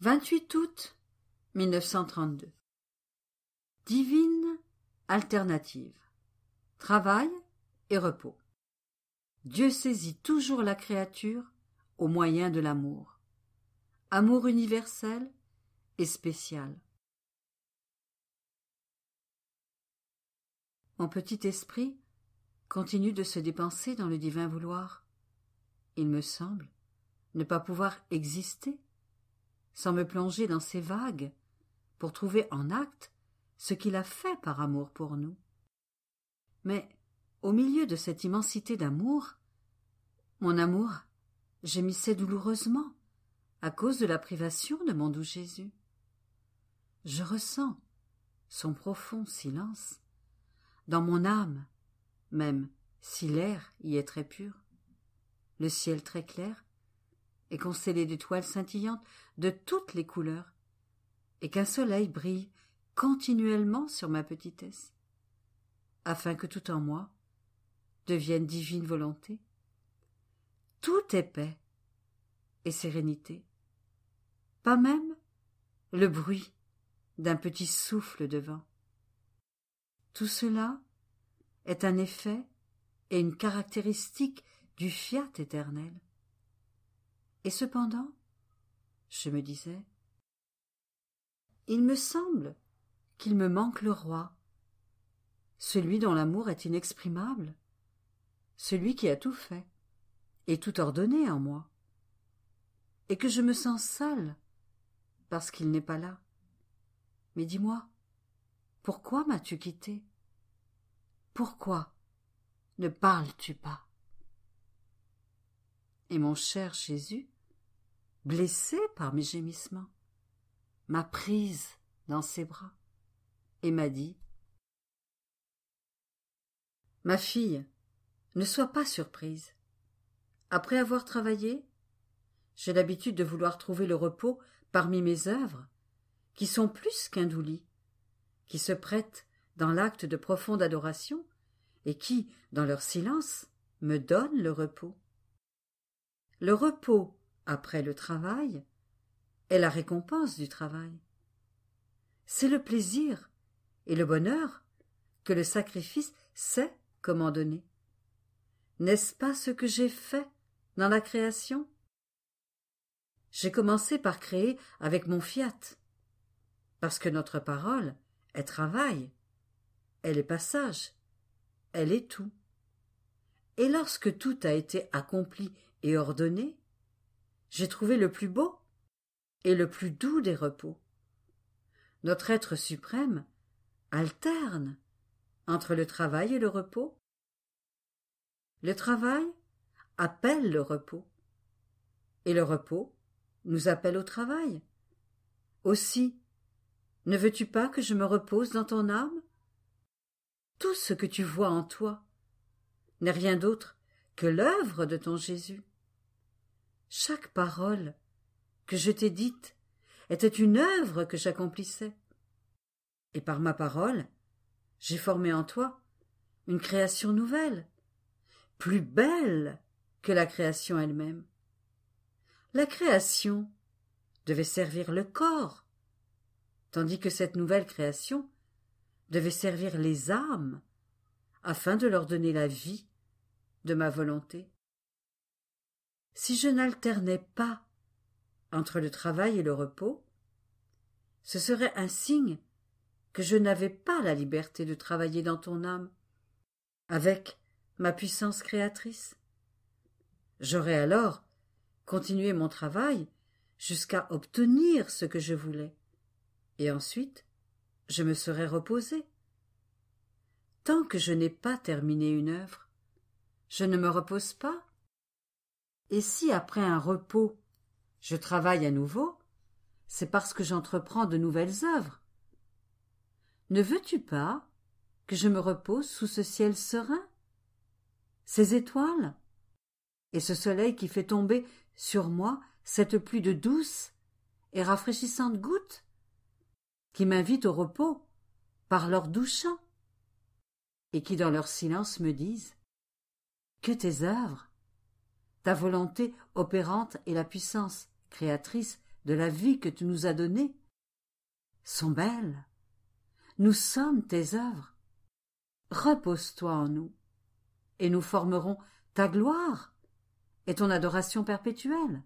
28 août 1932 Divine alternative Travail et repos Dieu saisit toujours la créature au moyen de l'amour amour universel et spécial Mon petit esprit continue de se dépenser dans le divin vouloir. Il me semble ne pas pouvoir exister sans me plonger dans ces vagues, pour trouver en acte ce qu'il a fait par amour pour nous. Mais, au milieu de cette immensité d'amour, mon amour gémissait douloureusement à cause de la privation de mon doux Jésus. Je ressens son profond silence dans mon âme, même si l'air y est très pur, le ciel très clair et constellé d'étoiles scintillantes de toutes les couleurs, et qu'un soleil brille continuellement sur ma petitesse, afin que tout en moi devienne divine volonté. Tout est paix et sérénité, pas même le bruit d'un petit souffle de vent. Tout cela est un effet et une caractéristique du fiat éternel. Et cependant, je me disais. Il me semble qu'il me manque le roi, celui dont l'amour est inexprimable, celui qui a tout fait et tout ordonné en moi, et que je me sens sale parce qu'il n'est pas là. Mais dis-moi, pourquoi m'as-tu quitté Pourquoi ne parles-tu pas Et mon cher Jésus, blessée par mes gémissements, m'a prise dans ses bras et m'a dit Ma fille, ne sois pas surprise. Après avoir travaillé, j'ai l'habitude de vouloir trouver le repos parmi mes œuvres, qui sont plus qu'un doux lit, qui se prêtent dans l'acte de profonde adoration et qui, dans leur silence, me donnent le repos. Le repos après le travail est la récompense du travail. C'est le plaisir et le bonheur que le sacrifice sait comment donner. N'est-ce pas ce que j'ai fait dans la création J'ai commencé par créer avec mon fiat, parce que notre parole, est travail, elle est passage, elle est tout. Et lorsque tout a été accompli et ordonné, j'ai trouvé le plus beau et le plus doux des repos. Notre être suprême alterne entre le travail et le repos. Le travail appelle le repos, et le repos nous appelle au travail. Aussi, ne veux-tu pas que je me repose dans ton âme Tout ce que tu vois en toi n'est rien d'autre que l'œuvre de ton Jésus. Chaque parole que je t'ai dite était une œuvre que j'accomplissais. Et par ma parole, j'ai formé en toi une création nouvelle, plus belle que la création elle-même. La création devait servir le corps, tandis que cette nouvelle création devait servir les âmes afin de leur donner la vie de ma volonté si je n'alternais pas entre le travail et le repos, ce serait un signe que je n'avais pas la liberté de travailler dans ton âme, avec ma puissance créatrice. J'aurais alors continué mon travail jusqu'à obtenir ce que je voulais, et ensuite je me serais reposé. Tant que je n'ai pas terminé une œuvre, je ne me repose pas. Et si, après un repos, je travaille à nouveau, c'est parce que j'entreprends de nouvelles œuvres. Ne veux-tu pas que je me repose sous ce ciel serein, ces étoiles, et ce soleil qui fait tomber sur moi cette pluie de douce et rafraîchissante gouttes qui m'invitent au repos par leur doux chant, et qui dans leur silence me disent que tes œuvres ta volonté opérante et la puissance, créatrice de la vie que tu nous as donnée, sont belles. Nous sommes tes œuvres. Repose-toi en nous, et nous formerons ta gloire et ton adoration perpétuelle.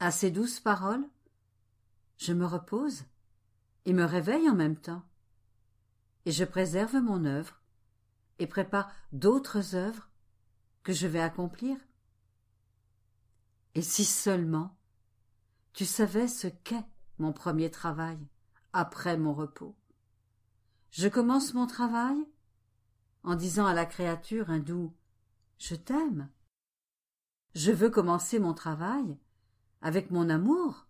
À ces douces paroles, je me repose et me réveille en même temps, et je préserve mon œuvre et prépare d'autres œuvres que je vais accomplir Et si seulement tu savais ce qu'est mon premier travail après mon repos. Je commence mon travail en disant à la créature un doux Je t'aime. Je veux commencer mon travail avec mon amour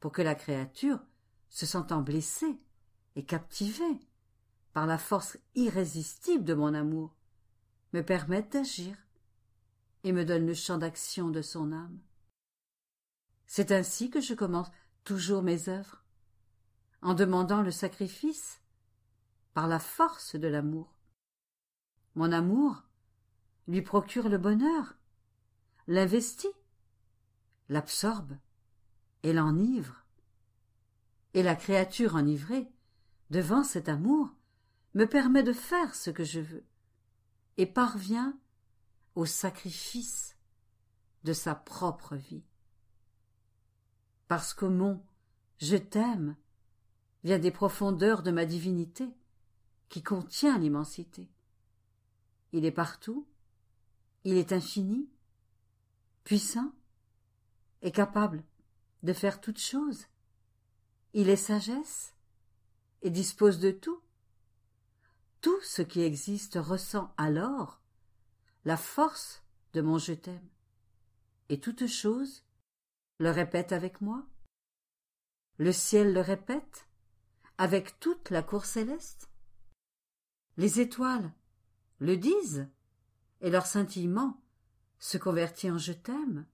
pour que la créature, se sentant blessée et captivée par la force irrésistible de mon amour, me permette d'agir et me donne le champ d'action de son âme. C'est ainsi que je commence toujours mes œuvres, en demandant le sacrifice, par la force de l'amour. Mon amour lui procure le bonheur, l'investit, l'absorbe et l'enivre. Et la créature enivrée, devant cet amour, me permet de faire ce que je veux, et parvient au sacrifice de sa propre vie. Parce que mon je t'aime vient des profondeurs de ma divinité qui contient l'immensité. Il est partout, il est infini, puissant et capable de faire toutes choses. Il est sagesse et dispose de tout. Tout ce qui existe ressent alors la force de mon je t'aime. Et toute chose le répète avec moi. Le ciel le répète avec toute la cour céleste. Les étoiles le disent et leur scintillement se convertit en je t'aime.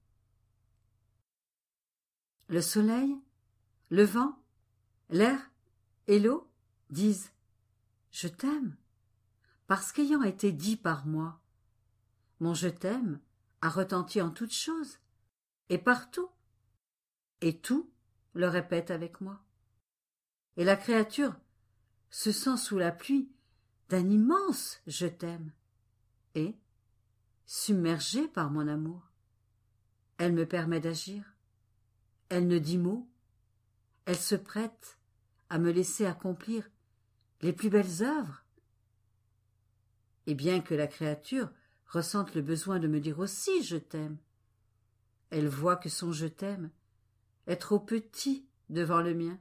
Le soleil, le vent, l'air et l'eau disent je t'aime parce qu'ayant été dit par moi, mon je t'aime a retenti en toutes choses, et partout, et tout le répète avec moi. Et la créature se sent sous la pluie d'un immense je t'aime, et, submergée par mon amour, elle me permet d'agir, elle ne dit mot, elle se prête à me laisser accomplir les plus belles œuvres. Et bien que la créature ressentent le besoin de me dire aussi je t'aime. Elle voit que son je t'aime est trop petit devant le mien,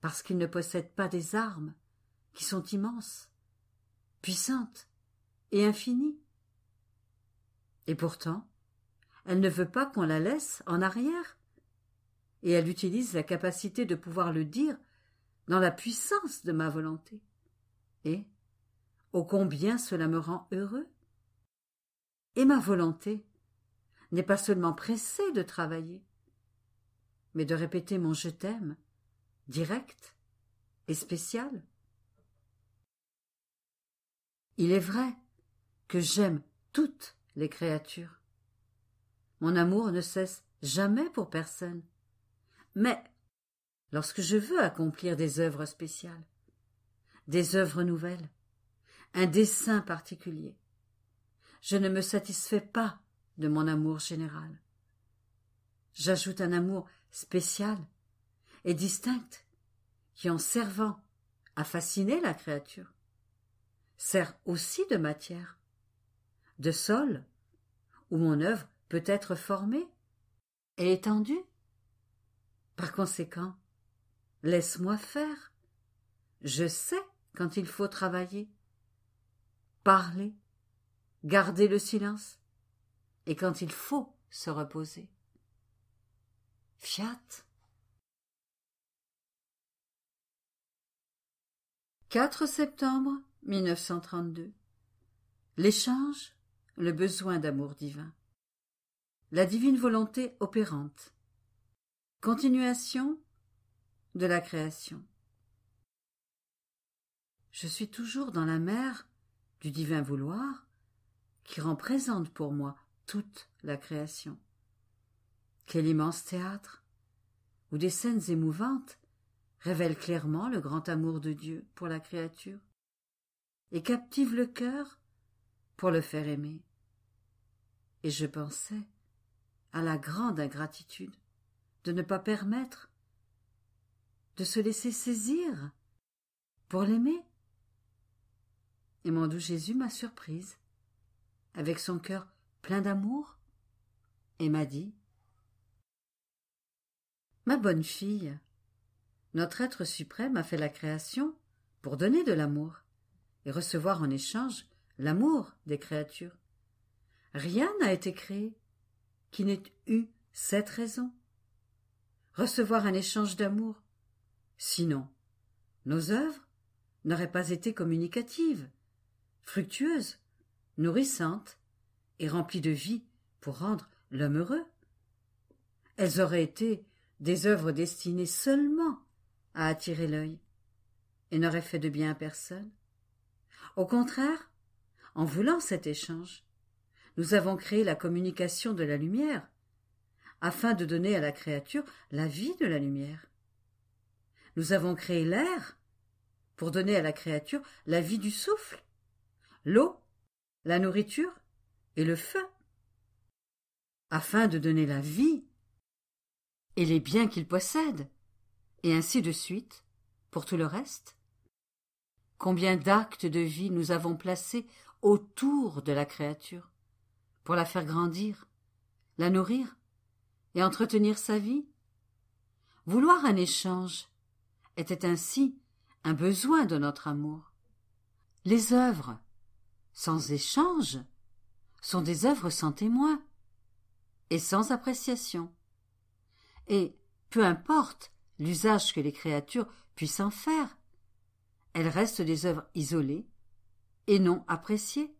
parce qu'il ne possède pas des armes qui sont immenses, puissantes et infinies. Et pourtant, elle ne veut pas qu'on la laisse en arrière, et elle utilise la capacité de pouvoir le dire dans la puissance de ma volonté. Et, ô combien cela me rend heureux et ma volonté n'est pas seulement pressée de travailler, mais de répéter mon je t'aime, direct et spécial. Il est vrai que j'aime toutes les créatures. Mon amour ne cesse jamais pour personne, mais lorsque je veux accomplir des œuvres spéciales, des œuvres nouvelles, un dessein particulier, je ne me satisfais pas de mon amour général. J'ajoute un amour spécial et distinct qui, en servant à fasciner la créature, sert aussi de matière, de sol, où mon œuvre peut être formée et étendue. Par conséquent, laisse-moi faire. Je sais quand il faut travailler, parler, garder le silence, et quand il faut se reposer. Fiat. 4 septembre 1932. L'échange, le besoin d'amour divin. La divine volonté opérante. Continuation de la création. Je suis toujours dans la mer du divin vouloir, qui représente pour moi toute la création. Quel immense théâtre, où des scènes émouvantes révèlent clairement le grand amour de Dieu pour la créature, et captivent le cœur pour le faire aimer. Et je pensais à la grande ingratitude de ne pas permettre de se laisser saisir pour l'aimer. Et mon doux Jésus m'a surprise avec son cœur plein d'amour et m'a dit Ma bonne fille, notre être suprême a fait la création pour donner de l'amour et recevoir en échange l'amour des créatures. Rien n'a été créé qui n'ait eu cette raison. Recevoir un échange d'amour. Sinon, nos œuvres n'auraient pas été communicatives, fructueuses, Nourrissantes et remplie de vie pour rendre l'homme heureux. Elles auraient été des œuvres destinées seulement à attirer l'œil et n'auraient fait de bien à personne. Au contraire, en voulant cet échange, nous avons créé la communication de la lumière afin de donner à la créature la vie de la lumière. Nous avons créé l'air pour donner à la créature la vie du souffle, l'eau la nourriture et le feu, afin de donner la vie et les biens qu'il possède, et ainsi de suite, pour tout le reste. Combien d'actes de vie nous avons placés autour de la créature, pour la faire grandir, la nourrir et entretenir sa vie Vouloir un échange était ainsi un besoin de notre amour. Les œuvres sans échange, sont des œuvres sans témoin et sans appréciation. Et, peu importe l'usage que les créatures puissent en faire, elles restent des œuvres isolées et non appréciées.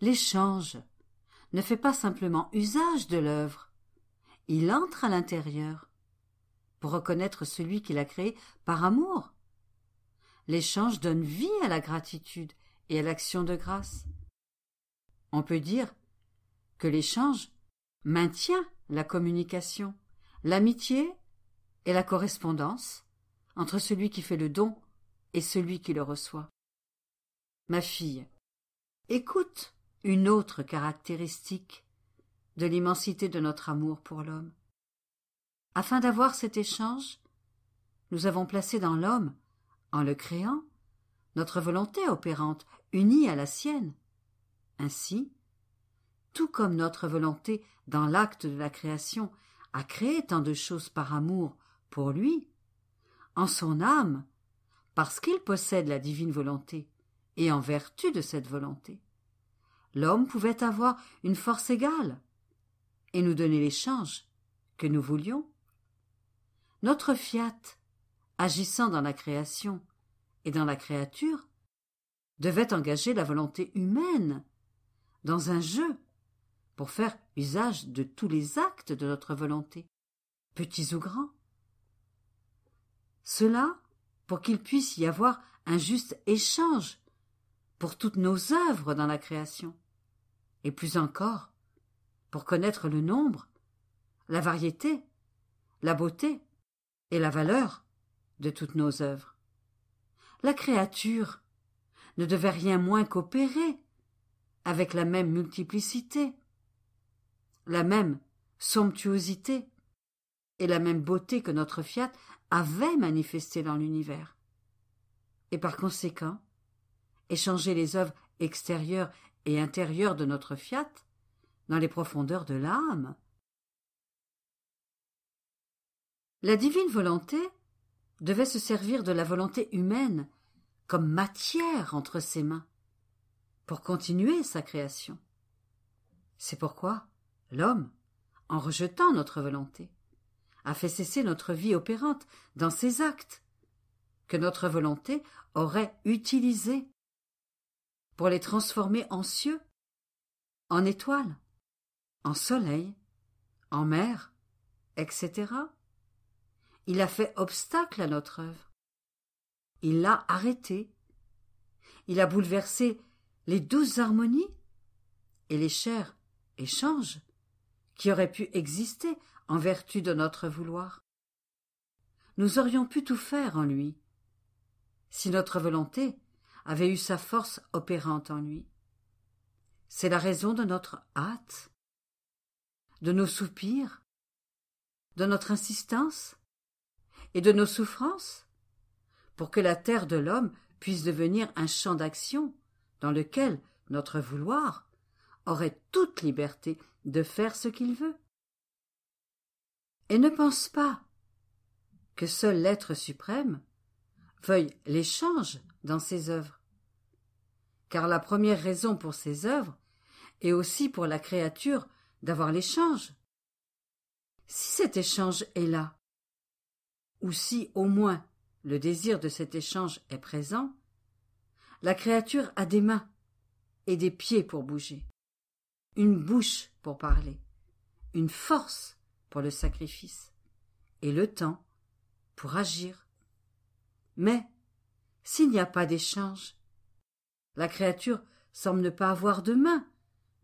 L'échange ne fait pas simplement usage de l'œuvre, il entre à l'intérieur pour reconnaître celui qui l'a créé par amour. L'échange donne vie à la gratitude et à l'action de grâce. On peut dire que l'échange maintient la communication, l'amitié et la correspondance entre celui qui fait le don et celui qui le reçoit. Ma fille, écoute une autre caractéristique de l'immensité de notre amour pour l'homme. Afin d'avoir cet échange, nous avons placé dans l'homme, en le créant, notre volonté opérante, unie à la sienne. Ainsi, tout comme notre volonté, dans l'acte de la création, a créé tant de choses par amour pour lui, en son âme, parce qu'il possède la divine volonté, et en vertu de cette volonté, l'homme pouvait avoir une force égale, et nous donner l'échange que nous voulions. Notre fiat, agissant dans la création, et dans la créature devait engager la volonté humaine dans un jeu pour faire usage de tous les actes de notre volonté, petits ou grands. Cela pour qu'il puisse y avoir un juste échange pour toutes nos œuvres dans la création, et plus encore, pour connaître le nombre, la variété, la beauté et la valeur de toutes nos œuvres la créature ne devait rien moins qu'opérer, avec la même multiplicité, la même somptuosité et la même beauté que notre fiat avait manifestée dans l'univers. Et par conséquent, échanger les œuvres extérieures et intérieures de notre fiat dans les profondeurs de l'âme. La divine volonté devait se servir de la volonté humaine comme matière entre ses mains, pour continuer sa création. C'est pourquoi l'homme, en rejetant notre volonté, a fait cesser notre vie opérante dans ses actes, que notre volonté aurait utilisés pour les transformer en cieux, en étoiles, en soleil, en mer, etc. Il a fait obstacle à notre œuvre. Il l'a arrêté. Il a bouleversé les douces harmonies et les chers échanges qui auraient pu exister en vertu de notre vouloir. Nous aurions pu tout faire en lui, si notre volonté avait eu sa force opérante en lui. C'est la raison de notre hâte, de nos soupirs, de notre insistance et de nos souffrances pour que la terre de l'homme puisse devenir un champ d'action dans lequel notre vouloir aurait toute liberté de faire ce qu'il veut. Et ne pense pas que seul l'être suprême veuille l'échange dans ses œuvres. Car la première raison pour ses œuvres est aussi pour la créature d'avoir l'échange. Si cet échange est là, ou si au moins le désir de cet échange est présent, la créature a des mains et des pieds pour bouger, une bouche pour parler, une force pour le sacrifice, et le temps pour agir. Mais, s'il n'y a pas d'échange, la créature semble ne pas avoir de mains,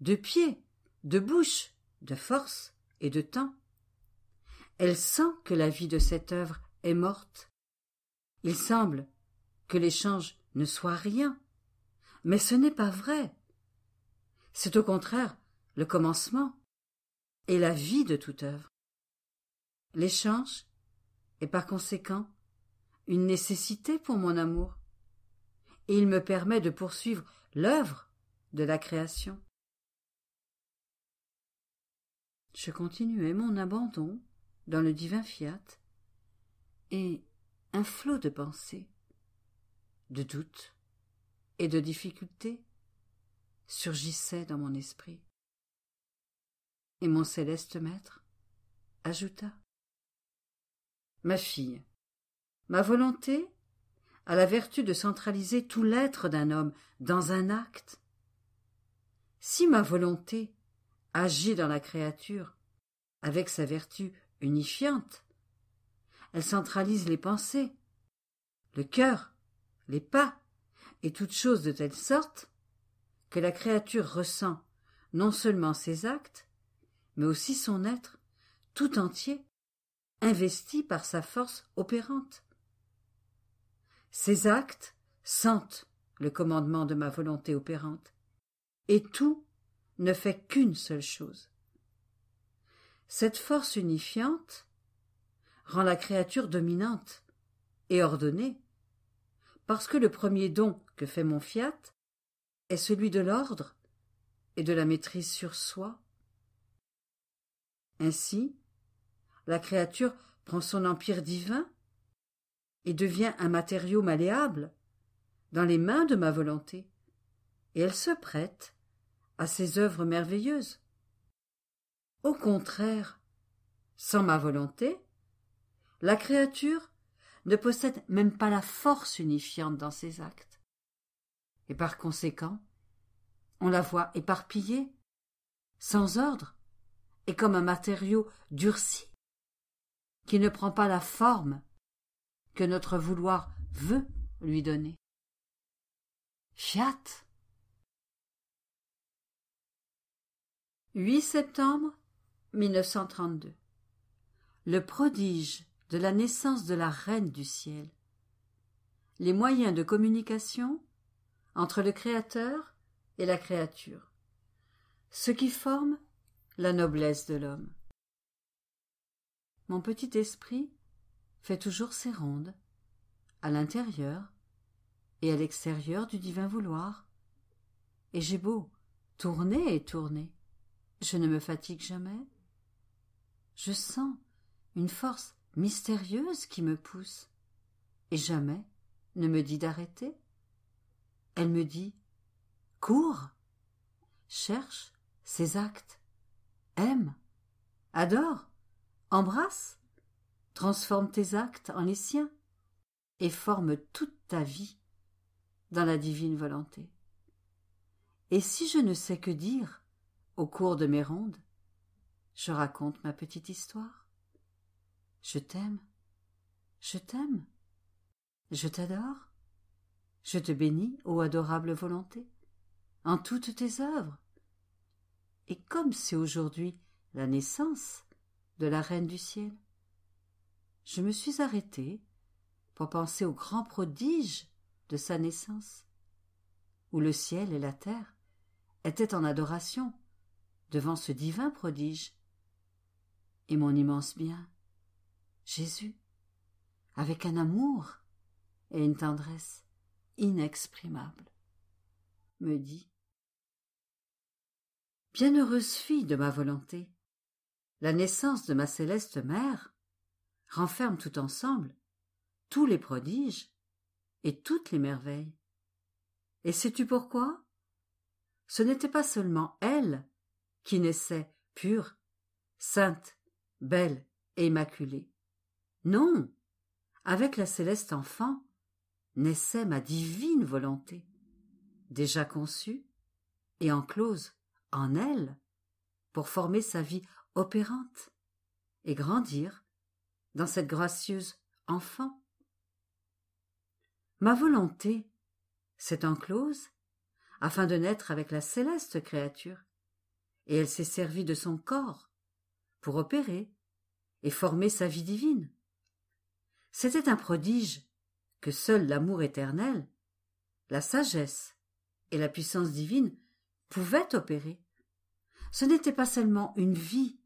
de pieds, de bouche, de force et de temps. Elle sent que la vie de cette œuvre est morte, il semble que l'échange ne soit rien. Mais ce n'est pas vrai. C'est au contraire le commencement et la vie de toute œuvre. L'échange est par conséquent une nécessité pour mon amour, et il me permet de poursuivre l'œuvre de la création. Je continuai mon abandon dans le divin fiat, et un flot de pensées, de doutes et de difficultés surgissait dans mon esprit. Et mon céleste maître ajouta Ma fille, ma volonté a la vertu de centraliser tout l'être d'un homme dans un acte. Si ma volonté agit dans la créature avec sa vertu unifiante, elle centralise les pensées, le cœur, les pas, et toutes choses de telle sorte que la créature ressent non seulement ses actes, mais aussi son être, tout entier, investi par sa force opérante. Ses actes sentent le commandement de ma volonté opérante, et tout ne fait qu'une seule chose. Cette force unifiante rend la créature dominante et ordonnée, parce que le premier don que fait mon fiat est celui de l'ordre et de la maîtrise sur soi. Ainsi, la créature prend son empire divin et devient un matériau malléable dans les mains de ma volonté, et elle se prête à ses œuvres merveilleuses. Au contraire, sans ma volonté, la créature ne possède même pas la force unifiante dans ses actes. Et par conséquent, on la voit éparpillée, sans ordre, et comme un matériau durci, qui ne prend pas la forme que notre vouloir veut lui donner. Fiat 8 septembre 1932 Le prodige de la naissance de la reine du ciel. Les moyens de communication entre le Créateur et la créature, ce qui forme la noblesse de l'homme. Mon petit esprit fait toujours ses rondes, à l'intérieur et à l'extérieur du divin vouloir, et j'ai beau tourner et tourner, je ne me fatigue jamais. Je sens une force mystérieuse qui me pousse, et jamais ne me dit d'arrêter. Elle me dit Cours, cherche ses actes, aime, adore, embrasse, transforme tes actes en les siens, et forme toute ta vie dans la divine volonté. Et si je ne sais que dire, au cours de mes rondes, je raconte ma petite histoire. Je t'aime. Je t'aime. Je t'adore. Je te bénis, ô adorable volonté, en toutes tes œuvres. Et comme c'est aujourd'hui la naissance de la reine du ciel, je me suis arrêtée pour penser au grand prodige de sa naissance, où le ciel et la terre étaient en adoration devant ce divin prodige. Et mon immense bien Jésus, avec un amour et une tendresse inexprimables, me dit Bienheureuse fille de ma volonté, la naissance de ma céleste mère renferme tout ensemble tous les prodiges et toutes les merveilles. Et sais-tu pourquoi Ce n'était pas seulement elle qui naissait pure, sainte, belle et immaculée, non. Avec la céleste enfant naissait ma divine volonté, déjà conçue et enclose en elle pour former sa vie opérante et grandir dans cette gracieuse enfant. Ma volonté s'est enclose afin de naître avec la céleste créature, et elle s'est servie de son corps pour opérer et former sa vie divine. C'était un prodige que seul l'amour éternel, la sagesse et la puissance divine pouvaient opérer. Ce n'était pas seulement une vie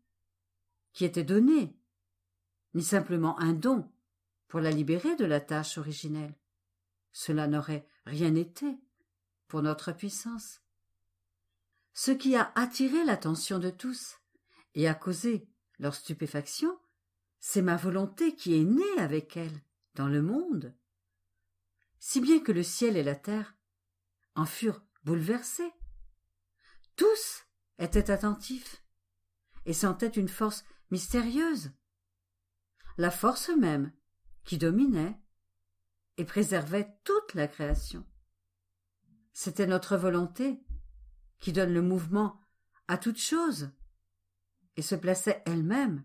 qui était donnée, ni simplement un don pour la libérer de la tâche originelle. Cela n'aurait rien été pour notre puissance. Ce qui a attiré l'attention de tous et a causé leur stupéfaction, c'est ma volonté qui est née avec elle, dans le monde. Si bien que le ciel et la terre en furent bouleversés. Tous étaient attentifs et sentaient une force mystérieuse. La force même qui dominait et préservait toute la création. C'était notre volonté qui donne le mouvement à toute chose et se plaçait elle-même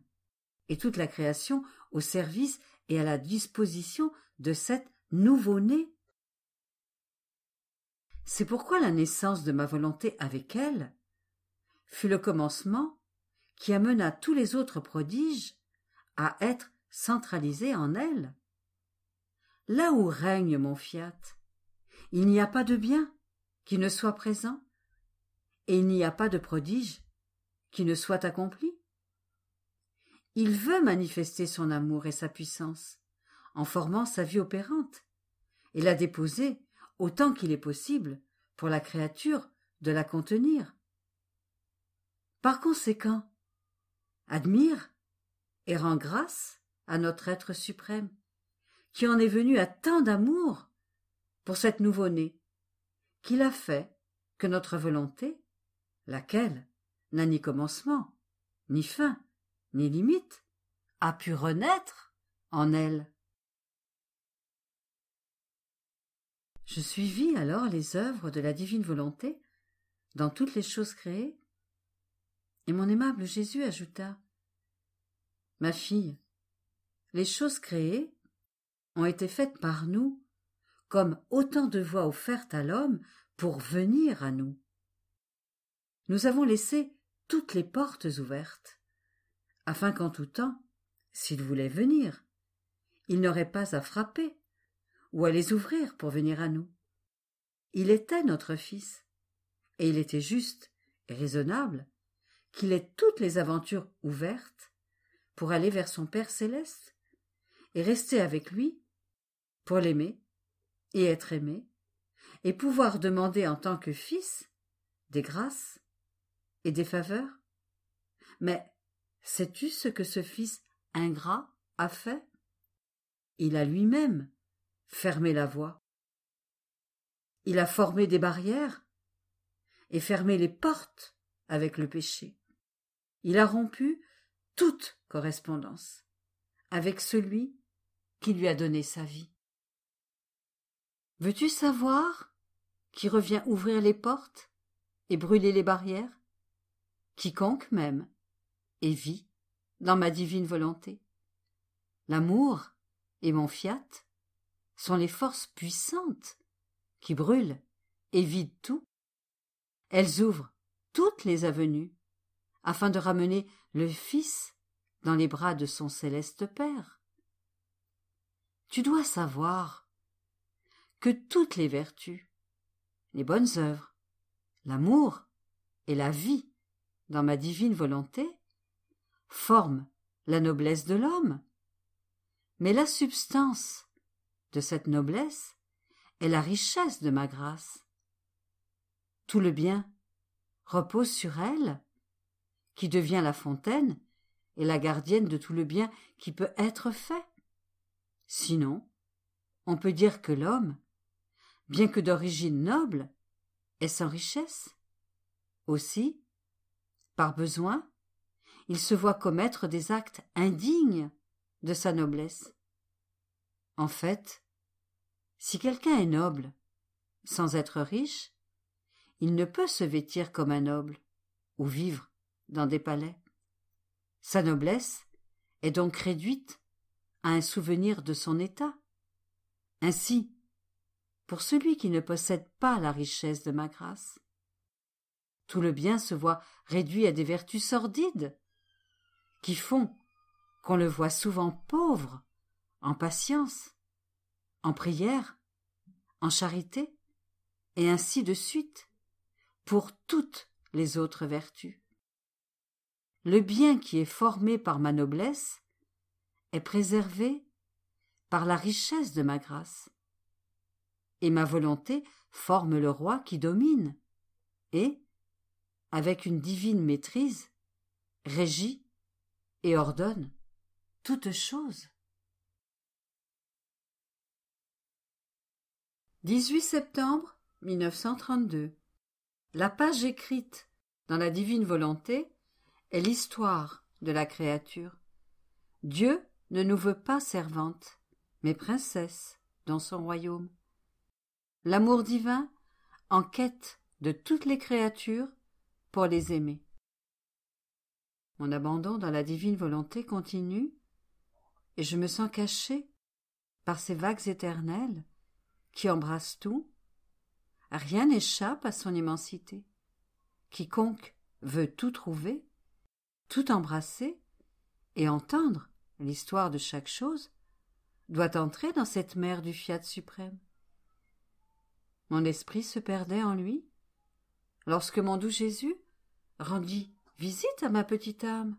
et toute la création au service et à la disposition de cette nouveau-né. C'est pourquoi la naissance de ma volonté avec elle fut le commencement qui amena tous les autres prodiges à être centralisés en elle. Là où règne mon fiat, il n'y a pas de bien qui ne soit présent, et il n'y a pas de prodige qui ne soit accompli. Il veut manifester son amour et sa puissance, en formant sa vie opérante, et la déposer, autant qu'il est possible, pour la créature, de la contenir. Par conséquent, admire et rend grâce à notre être suprême, qui en est venu à tant d'amour pour cette nouveau-née, qu'il a fait que notre volonté, laquelle n'a ni commencement, ni fin, ni limite, a pu renaître en elle. Je suivis alors les œuvres de la divine volonté dans toutes les choses créées, et mon aimable Jésus ajouta Ma fille, les choses créées ont été faites par nous comme autant de voies offertes à l'homme pour venir à nous. Nous avons laissé toutes les portes ouvertes afin qu'en tout temps, s'il voulait venir, il n'aurait pas à frapper ou à les ouvrir pour venir à nous. Il était notre Fils, et il était juste et raisonnable qu'il ait toutes les aventures ouvertes pour aller vers son Père céleste et rester avec lui pour l'aimer et être aimé et pouvoir demander en tant que fils des grâces et des faveurs. Mais Sais-tu ce que ce fils ingrat a fait Il a lui-même fermé la voie. Il a formé des barrières et fermé les portes avec le péché. Il a rompu toute correspondance avec celui qui lui a donné sa vie. Veux-tu savoir qui revient ouvrir les portes et brûler les barrières Quiconque même et vie dans ma divine volonté. L'amour et mon fiat sont les forces puissantes qui brûlent et vident tout. Elles ouvrent toutes les avenues afin de ramener le Fils dans les bras de son céleste Père. Tu dois savoir que toutes les vertus, les bonnes œuvres, l'amour et la vie dans ma divine volonté forme, la noblesse de l'homme. Mais la substance de cette noblesse est la richesse de ma grâce. Tout le bien repose sur elle, qui devient la fontaine et la gardienne de tout le bien qui peut être fait. Sinon, on peut dire que l'homme, bien que d'origine noble, est sans richesse. Aussi, par besoin, il se voit commettre des actes indignes de sa noblesse. En fait, si quelqu'un est noble, sans être riche, il ne peut se vêtir comme un noble, ou vivre dans des palais. Sa noblesse est donc réduite à un souvenir de son état. Ainsi, pour celui qui ne possède pas la richesse de ma grâce, tout le bien se voit réduit à des vertus sordides, qui font qu'on le voit souvent pauvre, en patience, en prière, en charité, et ainsi de suite, pour toutes les autres vertus. Le bien qui est formé par ma noblesse est préservé par la richesse de ma grâce. Et ma volonté forme le roi qui domine, et, avec une divine maîtrise, régit et ordonne toutes choses. 18 septembre 1932. La page écrite dans la divine volonté est l'histoire de la créature. Dieu ne nous veut pas servantes, mais princesses dans son royaume. L'amour divin en quête de toutes les créatures pour les aimer mon abandon dans la divine volonté continue, et je me sens caché par ces vagues éternelles qui embrassent tout. Rien n'échappe à son immensité. Quiconque veut tout trouver, tout embrasser et entendre l'histoire de chaque chose doit entrer dans cette mer du fiat suprême. Mon esprit se perdait en lui lorsque mon doux Jésus rendit visite à ma petite âme,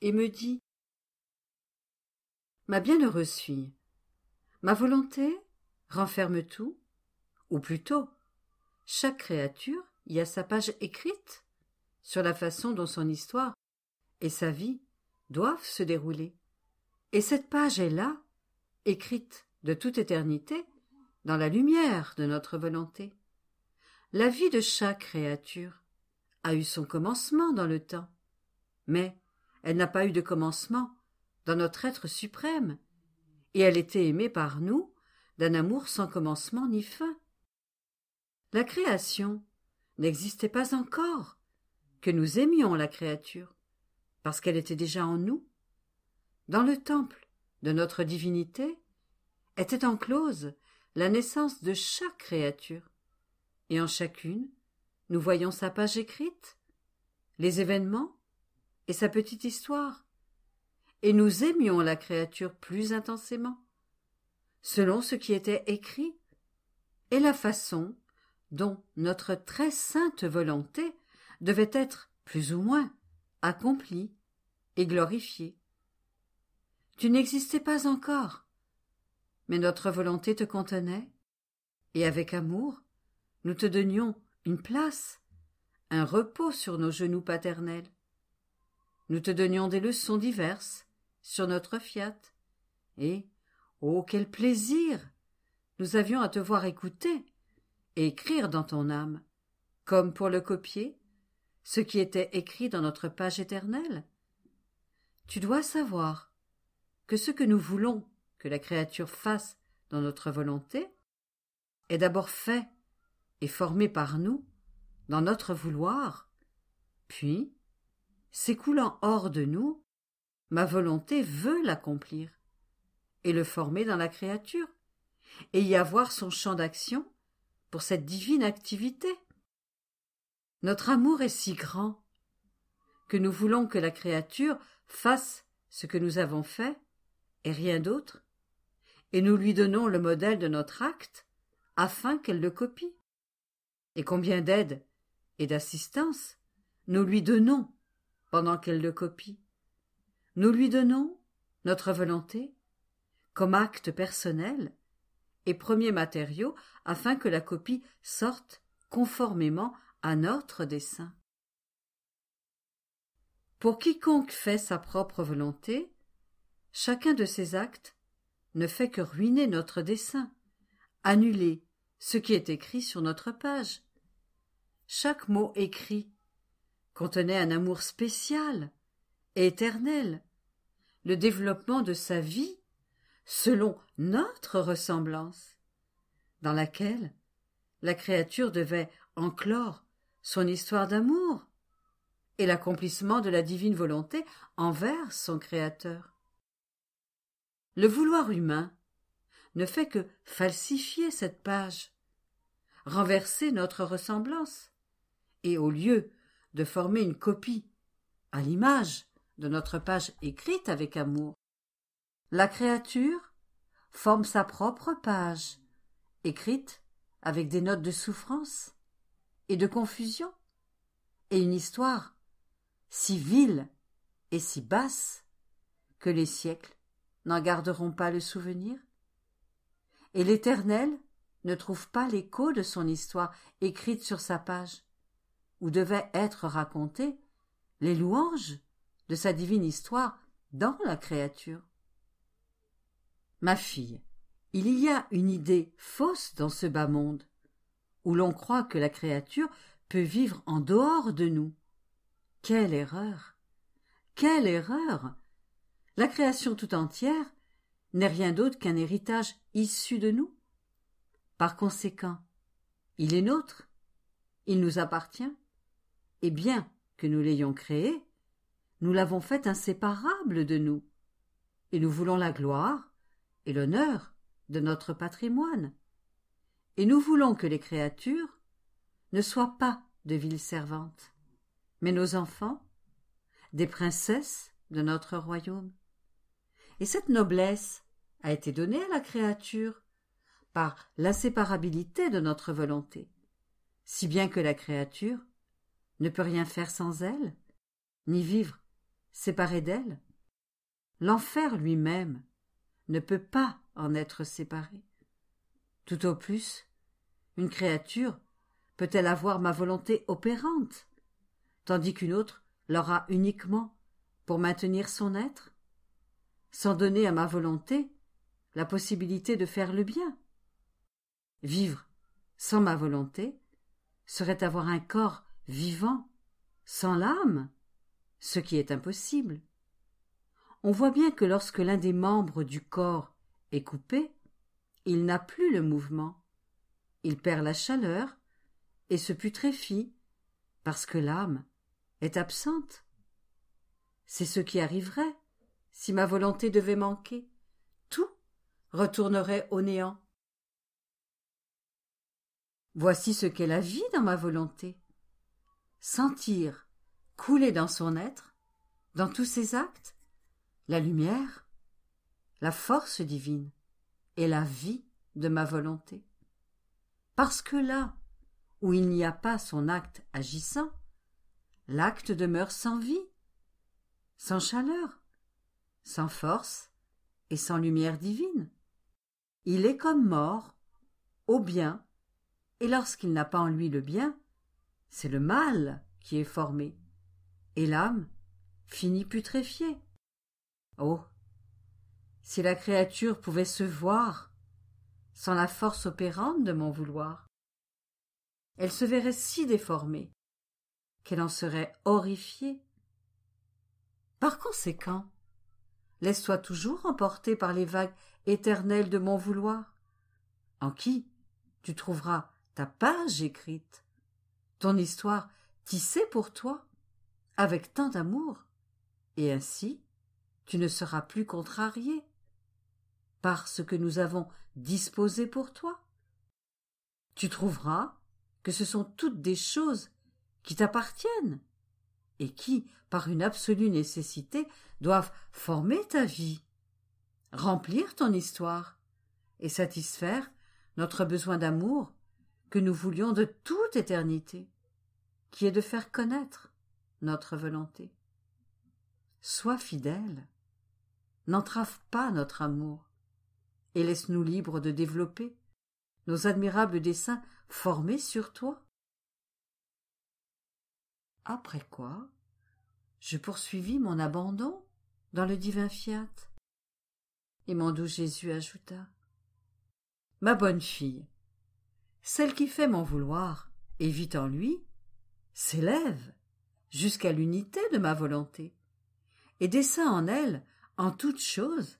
et me dit Ma bienheureuse fille, ma volonté renferme tout, ou plutôt, chaque créature y a sa page écrite sur la façon dont son histoire et sa vie doivent se dérouler. Et cette page est là, écrite de toute éternité, dans la lumière de notre volonté. La vie de chaque créature a eu son commencement dans le temps. Mais elle n'a pas eu de commencement dans notre être suprême, et elle était aimée par nous d'un amour sans commencement ni fin. La création n'existait pas encore que nous aimions la créature, parce qu'elle était déjà en nous. Dans le temple de notre divinité était enclose la naissance de chaque créature, et en chacune nous voyons sa page écrite, les événements et sa petite histoire, et nous aimions la créature plus intensément, selon ce qui était écrit, et la façon dont notre très sainte volonté devait être, plus ou moins, accomplie et glorifiée. Tu n'existais pas encore, mais notre volonté te contenait, et avec amour, nous te donnions une place, un repos sur nos genoux paternels. Nous te donnions des leçons diverses sur notre fiat, et, oh, quel plaisir Nous avions à te voir écouter et écrire dans ton âme, comme pour le copier, ce qui était écrit dans notre page éternelle. Tu dois savoir que ce que nous voulons que la créature fasse dans notre volonté est d'abord fait formé formé par nous, dans notre vouloir, puis, s'écoulant hors de nous, ma volonté veut l'accomplir, et le former dans la créature, et y avoir son champ d'action pour cette divine activité. Notre amour est si grand que nous voulons que la créature fasse ce que nous avons fait et rien d'autre, et nous lui donnons le modèle de notre acte afin qu'elle le copie et combien d'aide et d'assistance nous lui donnons pendant qu'elle le copie. Nous lui donnons notre volonté comme acte personnel et premier matériau afin que la copie sorte conformément à notre dessein. Pour quiconque fait sa propre volonté, chacun de ses actes ne fait que ruiner notre dessein, annuler ce qui est écrit sur notre page. Chaque mot écrit contenait un amour spécial et éternel, le développement de sa vie selon notre ressemblance, dans laquelle la créature devait enclore son histoire d'amour et l'accomplissement de la divine volonté envers son Créateur. Le vouloir humain ne fait que falsifier cette page renverser notre ressemblance, et au lieu de former une copie à l'image de notre page écrite avec amour, la créature forme sa propre page, écrite avec des notes de souffrance et de confusion, et une histoire si vile et si basse que les siècles n'en garderont pas le souvenir. Et l'Éternel ne trouve pas l'écho de son histoire écrite sur sa page, où devaient être racontées les louanges de sa divine histoire dans la créature. Ma fille, il y a une idée fausse dans ce bas monde, où l'on croit que la créature peut vivre en dehors de nous. Quelle erreur. Quelle erreur. La création tout entière n'est rien d'autre qu'un héritage issu de nous, par conséquent, il est nôtre, il nous appartient, et bien que nous l'ayons créé, nous l'avons fait inséparable de nous, et nous voulons la gloire et l'honneur de notre patrimoine, et nous voulons que les créatures ne soient pas de villes servantes, mais nos enfants, des princesses de notre royaume. Et cette noblesse a été donnée à la créature par l'inséparabilité de notre volonté, si bien que la créature ne peut rien faire sans elle, ni vivre séparée d'elle. L'enfer lui-même ne peut pas en être séparé. Tout au plus, une créature peut-elle avoir ma volonté opérante, tandis qu'une autre l'aura uniquement pour maintenir son être, sans donner à ma volonté la possibilité de faire le bien Vivre sans ma volonté serait avoir un corps vivant sans l'âme, ce qui est impossible. On voit bien que lorsque l'un des membres du corps est coupé, il n'a plus le mouvement. Il perd la chaleur et se putréfie parce que l'âme est absente. C'est ce qui arriverait si ma volonté devait manquer. Tout retournerait au néant. Voici ce qu'est la vie dans ma volonté. Sentir couler dans son être, dans tous ses actes, la lumière, la force divine et la vie de ma volonté. Parce que là où il n'y a pas son acte agissant, l'acte demeure sans vie, sans chaleur, sans force et sans lumière divine. Il est comme mort au bien et lorsqu'il n'a pas en lui le bien, c'est le mal qui est formé, et l'âme finit putréfiée. Oh Si la créature pouvait se voir, sans la force opérante de mon vouloir, elle se verrait si déformée qu'elle en serait horrifiée. Par conséquent, laisse-toi toujours emporter par les vagues éternelles de mon vouloir, en qui tu trouveras ta page écrite, ton histoire tissée pour toi, avec tant d'amour, et ainsi tu ne seras plus contrarié par ce que nous avons disposé pour toi. Tu trouveras que ce sont toutes des choses qui t'appartiennent et qui, par une absolue nécessité, doivent former ta vie, remplir ton histoire et satisfaire notre besoin d'amour que nous voulions de toute éternité, qui est de faire connaître notre volonté. Sois fidèle, n'entrave pas notre amour, et laisse-nous libres de développer nos admirables desseins formés sur toi. Après quoi, je poursuivis mon abandon dans le divin fiat. Et mon doux Jésus ajouta Ma bonne fille, celle qui fait m'en vouloir et vit en lui, s'élève jusqu'à l'unité de ma volonté, et descend en elle en toutes choses,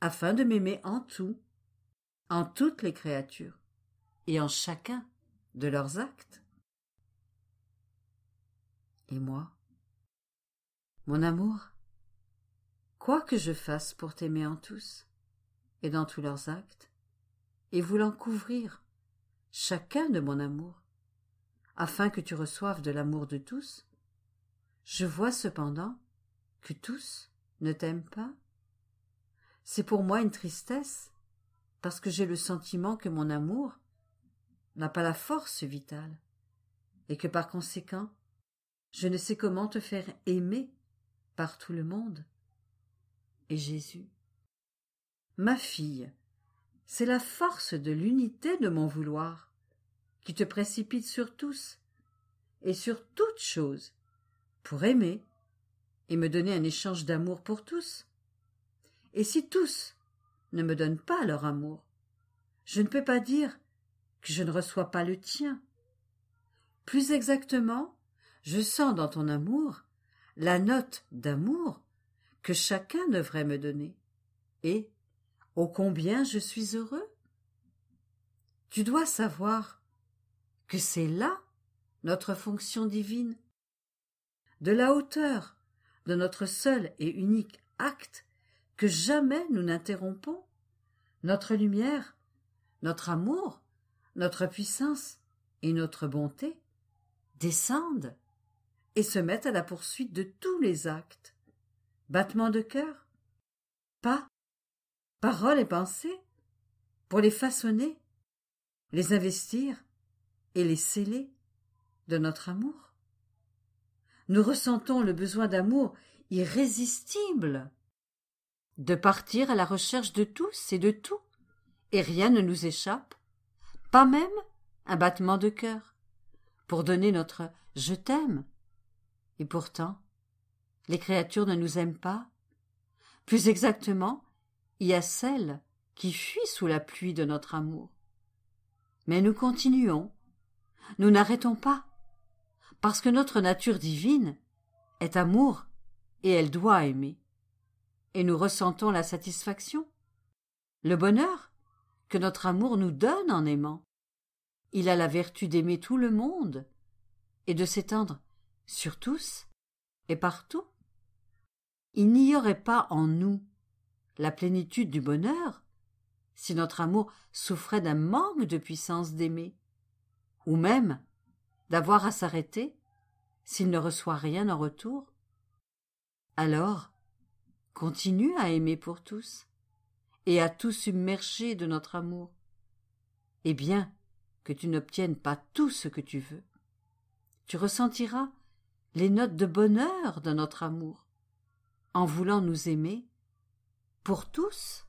afin de m'aimer en tout, en toutes les créatures, et en chacun de leurs actes. Et moi, mon amour, quoi que je fasse pour t'aimer en tous, et dans tous leurs actes, et voulant couvrir chacun de mon amour, afin que tu reçoives de l'amour de tous. Je vois cependant que tous ne t'aiment pas. C'est pour moi une tristesse, parce que j'ai le sentiment que mon amour n'a pas la force vitale, et que par conséquent, je ne sais comment te faire aimer par tout le monde. Et Jésus. Ma fille, c'est la force de l'unité de mon vouloir qui te précipite sur tous et sur toutes choses pour aimer et me donner un échange d'amour pour tous. Et si tous ne me donnent pas leur amour, je ne peux pas dire que je ne reçois pas le tien. Plus exactement, je sens dans ton amour la note d'amour que chacun devrait me donner. Et ô combien je suis heureux. Tu dois savoir que c'est là notre fonction divine. De la hauteur de notre seul et unique acte que jamais nous n'interrompons, notre lumière, notre amour, notre puissance et notre bonté descendent et se mettent à la poursuite de tous les actes, battements de cœur, pas, paroles et pensées, pour les façonner, les investir, et les sceller de notre amour Nous ressentons le besoin d'amour irrésistible de partir à la recherche de tous et de tout, et rien ne nous échappe, pas même un battement de cœur, pour donner notre je t'aime. Et pourtant, les créatures ne nous aiment pas. Plus exactement, il y a celles qui fuient sous la pluie de notre amour. Mais nous continuons nous n'arrêtons pas, parce que notre nature divine est amour et elle doit aimer. Et nous ressentons la satisfaction, le bonheur que notre amour nous donne en aimant. Il a la vertu d'aimer tout le monde et de s'étendre sur tous et partout. Il n'y aurait pas en nous la plénitude du bonheur si notre amour souffrait d'un manque de puissance d'aimer ou même d'avoir à s'arrêter s'il ne reçoit rien en retour Alors, continue à aimer pour tous et à tout submerger de notre amour. Et bien que tu n'obtiennes pas tout ce que tu veux, tu ressentiras les notes de bonheur de notre amour en voulant nous aimer pour tous.